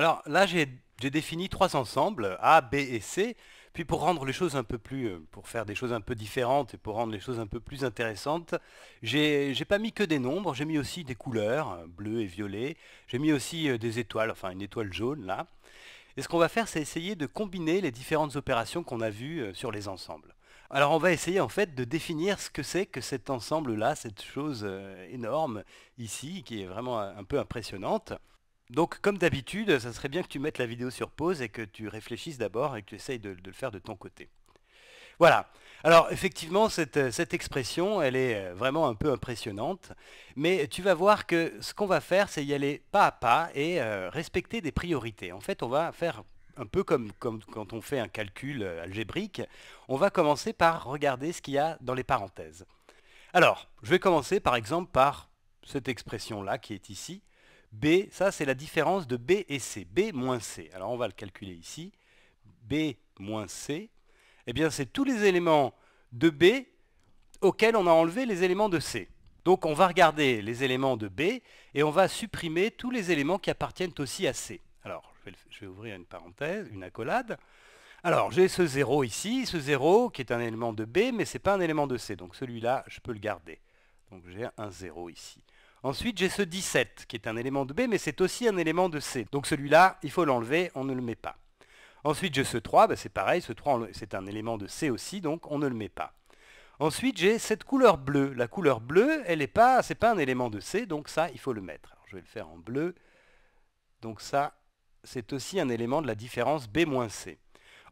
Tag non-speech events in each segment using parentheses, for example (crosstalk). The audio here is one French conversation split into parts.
Alors là, j'ai défini trois ensembles, A, B et C. Puis pour rendre les choses un peu plus, euh, pour faire des choses un peu différentes et pour rendre les choses un peu plus intéressantes, j'ai pas mis que des nombres, j'ai mis aussi des couleurs, euh, bleu et violet. J'ai mis aussi euh, des étoiles, enfin une étoile jaune là. Et ce qu'on va faire, c'est essayer de combiner les différentes opérations qu'on a vues sur les ensembles. Alors on va essayer en fait de définir ce que c'est que cet ensemble-là, cette chose énorme ici, qui est vraiment un peu impressionnante. Donc, comme d'habitude, ça serait bien que tu mettes la vidéo sur pause et que tu réfléchisses d'abord et que tu essayes de, le faire de ton côté. Voilà. Alors, effectivement, cette, euh, expression, elle est euh, vraiment un peu impressionnante. Mais tu vas voir que ce qu'on va faire, c'est y aller pas à pas et euh, respecter des priorités. En fait, on va faire un peu comme, comme quand on fait un calcul algébrique. On va commencer par regarder ce qu'il y a dans les parenthèses. Alors, je vais commencer par exemple par cette expression-là qui est ici. B, ça c'est la différence de B et C. B moins C. Alors on va le calculer ici. B moins C, eh bien c'est tous les éléments de B auxquels on a enlevé les éléments de C. Donc on va regarder les éléments de B et on va supprimer tous les éléments qui appartiennent aussi à C. Alors je vais, je vais ouvrir une parenthèse, une accolade. Alors j'ai ce 0 ici, ce 0 qui est un élément de B mais ce n'est pas un élément de C. Donc celui-là, je peux le garder. Donc j'ai un 0 ici. Ensuite, j'ai ce 17 qui est un élément de B, mais c'est aussi un élément de C. Donc celui-là, il faut l'enlever, on ne le met pas. Ensuite, j'ai ce 3, bah, c'est pareil, ce 3, c'est un élément de C aussi, donc on ne le met pas. Ensuite, j'ai cette couleur bleue. La couleur bleue, elle n'est pas, c'est pas un élément de C, donc ça, il faut le mettre. je vais le faire en bleu. Donc ça, c'est aussi un élément de la différence B-C.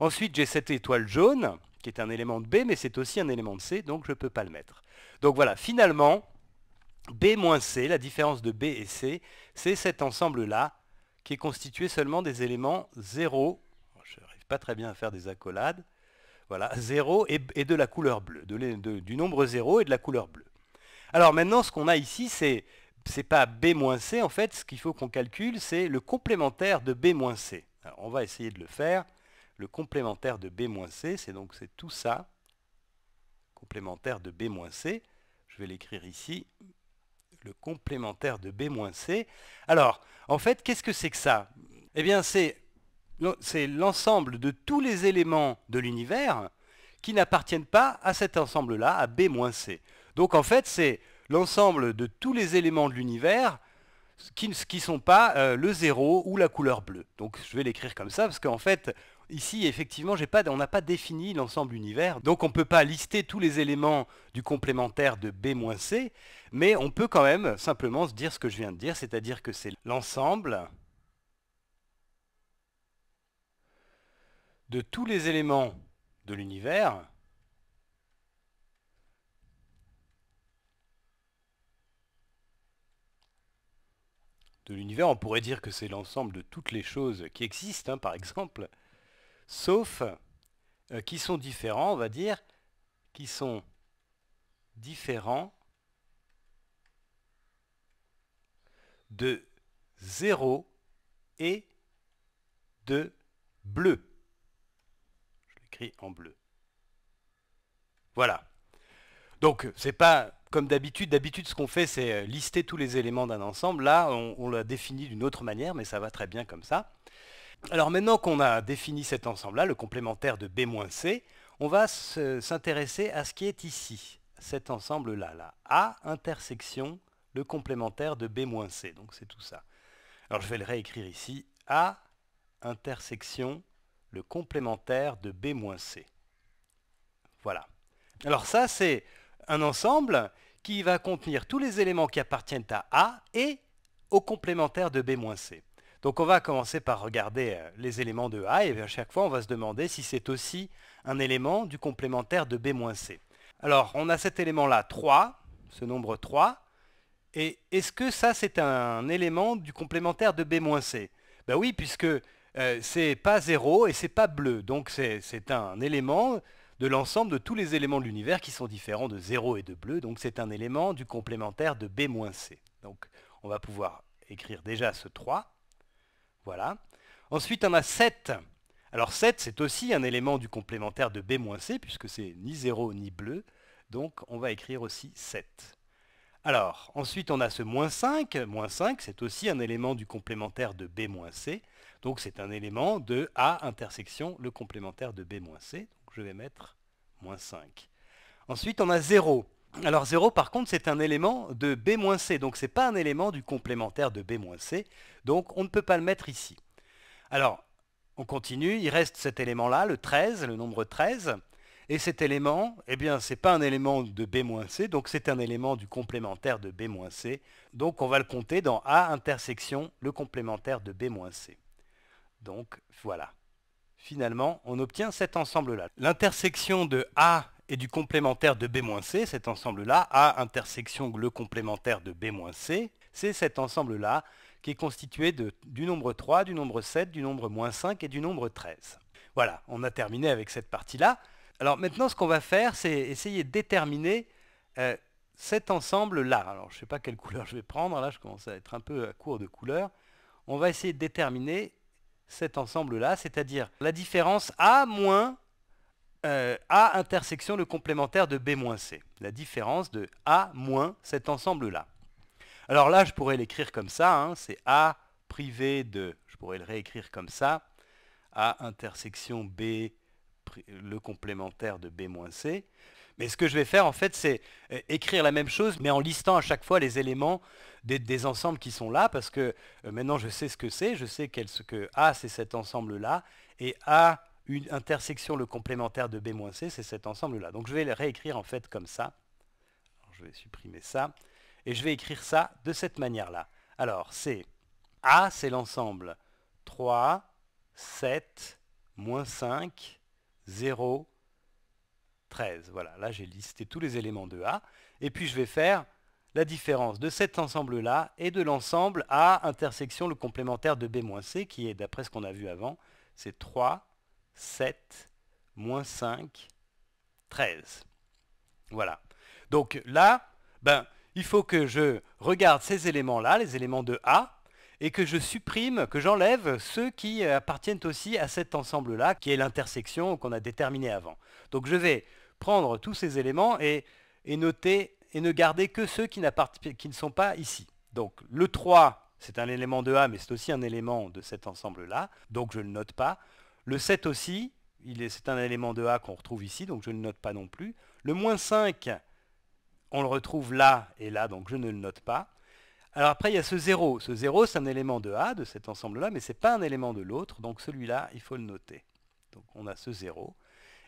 Ensuite, j'ai cette étoile jaune, qui est un élément de B, mais c'est aussi un élément de C, donc je ne peux pas le mettre. Donc voilà, finalement, B-C, la différence de B et C, c'est cet ensemble-là qui est constitué seulement des éléments 0, je n'arrive pas très bien à faire des accolades, voilà, 0 et, de la couleur bleue, du nombre 0 et de la couleur bleue. Alors maintenant, ce qu'on a ici, c'est n'est pas B-C, en fait, ce qu'il faut qu'on calcule, c'est le complémentaire de B-C. on va essayer de le faire. Le complémentaire de B-C, c'est donc c'est tout ça, complémentaire de B-C. Je vais l'écrire ici, le complémentaire de B-C. Alors, en fait, qu'est-ce que c'est que ça Eh bien, c'est l'ensemble de tous les éléments de l'univers qui n'appartiennent pas à cet ensemble-là, à B-C. Donc, en fait, c'est l'ensemble de tous les éléments de l'univers qui ne sont pas euh, le zéro ou la couleur bleue. Donc je vais l'écrire comme ça parce qu'en fait, ici, effectivement, on n'a pas défini l'ensemble univers. Donc on ne peut pas lister tous les éléments du complémentaire de B-C. Mais on peut quand même simplement se dire ce que je viens de dire, c'est-à-dire que c'est l'ensemble de tous les éléments de l'univers de l'univers, on pourrait dire que c'est l'ensemble de toutes les choses qui existent, hein, par exemple, sauf euh, qui sont différents, on va dire, qui sont différents de 0 et de bleu. Je l'écris en bleu. Voilà. Donc, c'est pas comme d'habitude. D'habitude, ce qu'on fait, c'est euh, lister tous les éléments d'un ensemble. Là, on, l'a défini d'une autre manière, mais ça va très bien comme ça. Alors maintenant qu'on a défini cet ensemble-là, le complémentaire de B-C, on va s'intéresser à ce qui est ici, cet ensemble-là, là, A intersection le complémentaire de B-C. Donc c'est tout ça. Alors je vais le réécrire ici. A intersection le complémentaire de B-C. Voilà. Alors ça, c'est un ensemble qui va contenir tous les éléments qui appartiennent à A et au complémentaire de B-C. Donc on va commencer par regarder euh, les éléments de A et à chaque fois on va se demander si c'est aussi un élément du complémentaire de B-C. Alors on a cet élément là 3, ce nombre 3, et est-ce que ça, c'est un élément du complémentaire de B-C Ben oui, puisque ce euh, c'est pas 0 et c'est pas bleu. Donc c'est un élément de l'ensemble de tous les éléments de l'univers qui sont différents de 0 et de bleu. Donc c'est un élément du complémentaire de B-C. Donc on va pouvoir écrire déjà ce 3. Voilà. Ensuite, on a 7. Alors 7, c'est aussi un élément du complémentaire de B-C, puisque c'est ni 0 ni bleu. Donc on va écrire aussi 7. Alors, ensuite on a ce moins 5. Moins 5, c'est aussi un élément du complémentaire de B moins C. Donc c'est un élément de A intersection le complémentaire de B moins C. Donc je vais mettre moins 5. Ensuite on a 0. Alors 0 par contre c'est un élément de B moins C. Donc ce n'est pas un élément du complémentaire de B moins C. Donc on ne peut pas le mettre ici. Alors on continue, il reste cet élément là, le 13, le nombre 13. Et cet élément, eh bien, ce n'est pas un élément de B-C, donc c'est un élément du complémentaire de B-C. Donc on va le compter dans A intersection le complémentaire de B-C. Donc voilà. Finalement, on obtient cet ensemble-là. L'intersection de A et du complémentaire de B-C, cet ensemble-là, A intersection le complémentaire de B-C, c'est cet ensemble-là qui est constitué du nombre 3, du nombre 7, du nombre moins 5 et du nombre 13. Voilà, on a terminé avec cette partie-là. Alors maintenant, ce qu'on va faire, c'est essayer de déterminer euh, cet ensemble-là. Alors, je ne sais pas quelle (laughs) couleur je vais prendre. Hein, là, je commence à être un peu à court de couleurs. On va essayer de déterminer cet ensemble-là, c'est-à-dire la différence A moins euh, A intersection le complémentaire de B moins C. La différence de A moins cet ensemble-là. Alors là, je pourrais l'écrire comme ça. Hein, c'est A privé de... Je pourrais le réécrire comme ça. A intersection B le complémentaire de B-C. Mais ce que je vais faire, en fait, c'est euh, écrire la même chose, mais en listant à chaque fois les éléments des, ensembles qui sont là, parce que euh, maintenant, je sais ce que c'est. Je sais ce que A, c'est cet ensemble-là, et A, une intersection, le complémentaire de B-C, c'est cet ensemble-là. Donc, je vais le réécrire, en fait, comme ça. je vais supprimer ça. Et je vais écrire ça de cette manière-là. Alors, c'est A, c'est l'ensemble 3, 7, moins 5, 0, 13. Voilà, là j'ai listé tous les éléments de A. Et puis je vais faire la différence de cet ensemble-là et de l'ensemble A intersection le complémentaire de B-C, qui est, d'après ce qu'on a vu avant, c'est 3, 7, moins 5, 13. Voilà. Donc là, ben, il faut que je regarde ces éléments-là, les éléments de A, et que je supprime, que j'enlève ceux qui appartiennent aussi à cet ensemble-là, qui est l'intersection qu'on a déterminée avant. Donc je vais prendre tous ces éléments et, noter et ne garder que ceux qui, qui ne sont pas ici. Donc le 3, c'est un élément de A, mais c'est aussi un élément de cet ensemble-là, donc je ne le note pas. Le 7 aussi, c'est un élément de A qu'on retrouve ici, donc je ne le note pas non plus. Le moins 5, on le retrouve là et là, donc je ne le note pas. Alors après, il y a ce 0. Ce 0, c'est un élément de A, de cet ensemble-là, mais ce n'est pas un élément de l'autre. Donc celui-là, il faut le noter. Donc on a ce 0.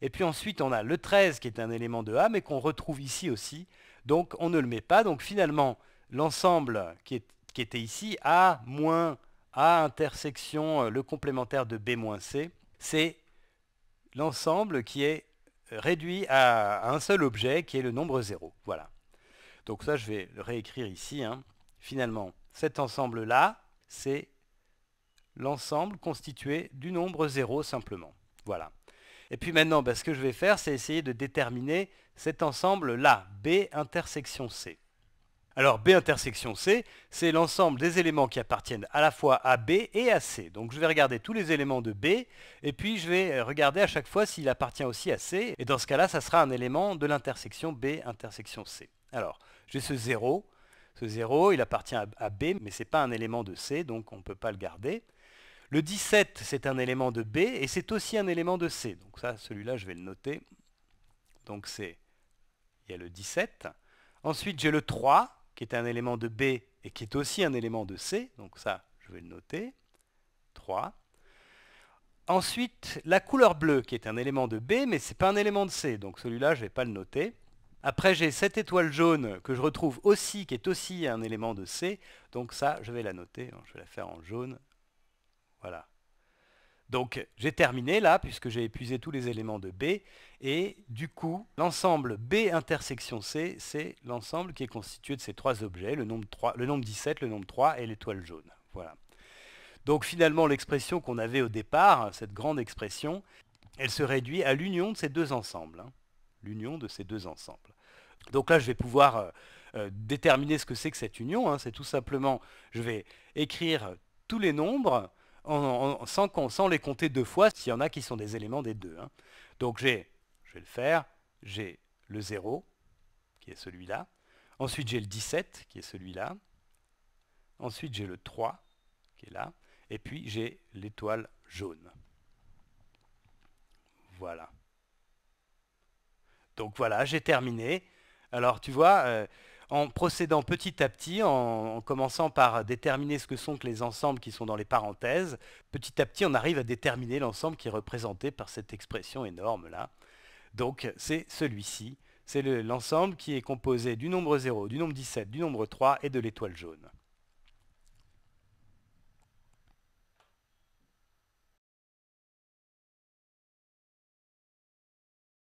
Et puis ensuite, on a le 13 qui est un élément de A, mais qu'on retrouve ici aussi. Donc on ne le met pas. Donc finalement, l'ensemble qui, était ici, A moins A intersection euh, le complémentaire de B moins C, c'est l'ensemble qui est euh, réduit à, un seul objet, qui est le nombre 0. Voilà. Donc ça, je vais le réécrire ici. Hein. Finalement, cet ensemble-là, c'est l'ensemble constitué du nombre 0 simplement. Voilà. Et puis maintenant, ben, ce que je vais faire, c'est essayer de déterminer cet ensemble-là, B intersection C. Alors B intersection C, c'est l'ensemble des éléments qui appartiennent à la fois à B et à C. Donc je vais regarder tous les éléments de B, et puis je vais euh, regarder à chaque fois s'il appartient aussi à C, et dans ce cas-là, ça sera un élément de l'intersection B intersection C. Alors, j'ai ce 0, ce 0, il appartient à B, mais ce n'est pas un élément de C, donc on ne peut pas le garder. Le 17, c'est un élément de B, et c'est aussi un élément de C. Donc ça, celui-là, je vais le noter. Donc c'est, il y a le 17. Ensuite, j'ai le 3, qui est un élément de B, et qui est aussi un élément de C. Donc ça, je vais le noter. 3. Ensuite, la couleur bleue, qui est un élément de B, mais ce n'est pas un élément de C. Donc celui-là, je ne vais pas le noter. Après, j'ai cette étoile jaune que je retrouve aussi, qui est aussi un élément de C. Donc ça, je vais la noter. Hein, je vais la faire en jaune. Voilà. Donc j'ai terminé là, puisque j'ai épuisé tous les éléments de B. Et du coup, l'ensemble B intersection C, c'est l'ensemble qui est constitué de ces trois objets, le nombre, 3, le nombre 17, le nombre 3 et l'étoile jaune. Voilà. Donc finalement, l'expression qu'on avait au départ, cette grande expression, elle se réduit à l'union de ces deux ensembles. Hein l'union de ces deux ensembles. Donc là, je vais pouvoir euh, euh, déterminer ce que c'est que cette union. Hein. C'est tout simplement, je vais écrire tous les nombres sans, les compter deux fois, s'il y en a qui sont des éléments des deux. Hein. Donc j'ai, je vais le faire, j'ai le 0, qui est celui-là. Ensuite, j'ai le 17, qui est celui-là. Ensuite, j'ai le 3, qui est là. Et puis, j'ai l'étoile jaune. Voilà. Donc voilà, j'ai terminé. Alors tu vois, euh, en procédant petit à petit, en, commençant par déterminer ce que sont que les ensembles qui sont dans les parenthèses, petit à petit on arrive à déterminer l'ensemble qui est représenté par cette expression énorme là. Donc c'est celui-ci, c'est l'ensemble qui est composé du nombre 0, du nombre 17, du nombre 3 et de l'étoile jaune.